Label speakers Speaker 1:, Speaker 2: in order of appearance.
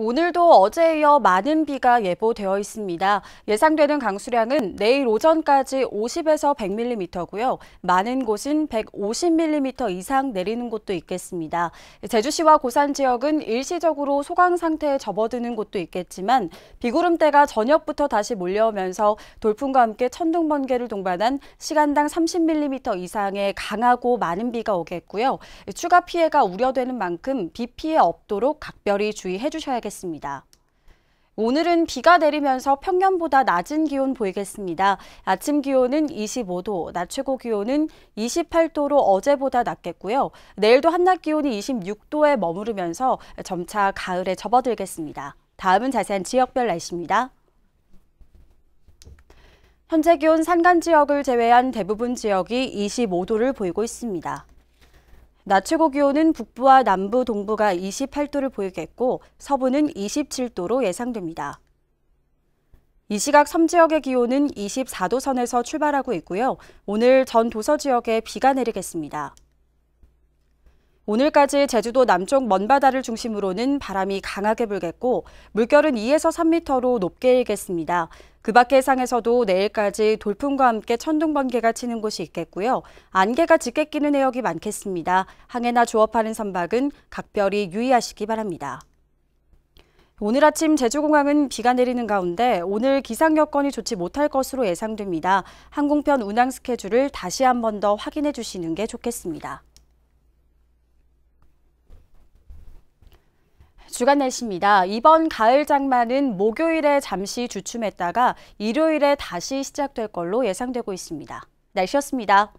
Speaker 1: 오늘도 어제에 이어 많은 비가 예보되어 있습니다. 예상되는 강수량은 내일 오전까지 50에서 100mm고요. 많은 곳은 150mm 이상 내리는 곳도 있겠습니다. 제주시와 고산 지역은 일시적으로 소강 상태에 접어드는 곳도 있겠지만 비구름대가 저녁부터 다시 몰려오면서 돌풍과 함께 천둥 번개를 동반한 시간당 30mm 이상의 강하고 많은 비가 오겠고요. 추가 피해가 우려되는 만큼 비 피해 없도록 각별히 주의해 주셔야겠습니다. 시작습니다 오늘은 비가 내리면서 평년보다 낮은 기온 보이겠습니다. 아침 기온은 25도, 낮 최고 기온은 28도로 어제보다 낮겠고요. 내일도 한낮 기온이 26도에 머무르면서 점차 가을에 접어들겠습니다. 다음은 자세한 지역별 날씨입니다. 현재 기온 산간 지역을 제외한 대부분 지역이 25도를 보이고 있습니다. 낮 최고 기온은 북부와 남부, 동부가 28도를 보이겠고 서부는 27도로 예상됩니다. 이 시각 섬지역의 기온은 24도 선에서 출발하고 있고요. 오늘 전 도서 지역에 비가 내리겠습니다. 오늘까지 제주도 남쪽 먼바다를 중심으로는 바람이 강하게 불겠고 물결은 2에서 3미터로 높게 일겠습니다. 그 밖의 해상에서도 내일까지 돌풍과 함께 천둥 번개가 치는 곳이 있겠고요. 안개가 짙게 끼는 해역이 많겠습니다. 항해나 조업하는 선박은 각별히 유의하시기 바랍니다. 오늘 아침 제주공항은 비가 내리는 가운데 오늘 기상 여건이 좋지 못할 것으로 예상됩니다. 항공편 운항 스케줄을 다시 한 번 더 확인해 주시는 게 좋겠습니다. 주간 날씨입니다. 이번 가을 장마는 목요일에 잠시 주춤했다가 일요일에 다시 시작될 걸로 예상되고 있습니다. 날씨였습니다.